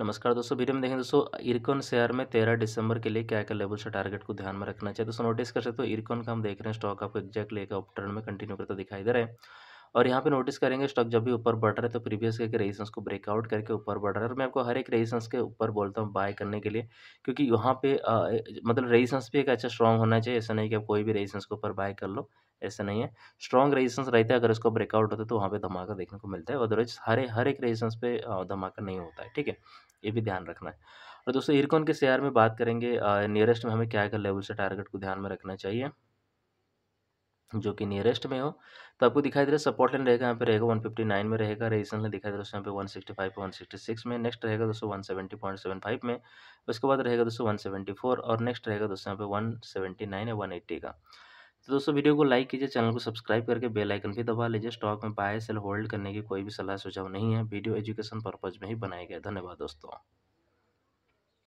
नमस्कार दोस्तों वीडियो में देखें दोस्तों इरकॉन शेयर में तेरह दिसंबर के लिए क्या क्या लेवल से टारगेट को ध्यान में रखना चाहिए दोस्तों नोटिस कर सकते हो इरकॉन का हम देख रहे हैं स्टॉक आपको एक्जैक्टली एक ऑप्टर्न टर्न में कंटिन्यू करता दिखाई दे रहा है और यहाँ पे नोटिस करेंगे स्टॉक जब भी ऊपर बढ़ रहा है तो प्रीवियस के रेजिस्टेंस को ब्रेकआउट करके ऊपर बढ़ रहा है और मैं आपको हर एक रेजिस्टेंस के ऊपर बोलता हूँ बाय करने के लिए क्योंकि वहाँ पे आ, मतलब रेजिस्टेंस भी एक अच्छा स्ट्रॉन्ग होना चाहिए ऐसा नहीं कि आप कोई भी रेजिस्टेंस के ऊपर बाय कर लो ऐसा नहीं है स्ट्रॉन्ग रेजिस्टेंस रहता है अगर उसको ब्रेकआउट होता है तो वहाँ पर धमाका देखने को मिलता है अदरवाइज हर हर एक रेजिस्टेंस पे धमाका नहीं होता है ठीक है ये भी ध्यान रखना है और दोस्तों इरकॉन के शेयर में बात करेंगे नियरेस्ट में हमें क्या क्या लेवल से टारगेट को ध्यान में रखना चाहिए जो कि नियरेस्ट में हो तो आपको दिखाई दे रहा है सपोर्ट लाइन रहेगा यहाँ पे रहेगा 159 में रहेगा रेजिस्टेंस दिखाई दे रहा है यहाँ पे 165 सिक्स में नेक्स्ट रहेगा दोस्तों फाइव में उसके बाद रहेगा दोस्तों 174 और नेक्स्ट रहेगा दोस्तों यहाँ पे 179 या एट्टी का तो दोस्तों वीडियो को लाइक कीजिए चैनल को सब्सक्राइब करके बेल आइकन भी दबा लीजिए स्टॉक में बाय सेल होल्ड करने की कोई भी सलाह सुझाव नहीं है वीडियो एजुकेशन पर्पज़ में ही बनाया गया धन्यवाद दोस्तों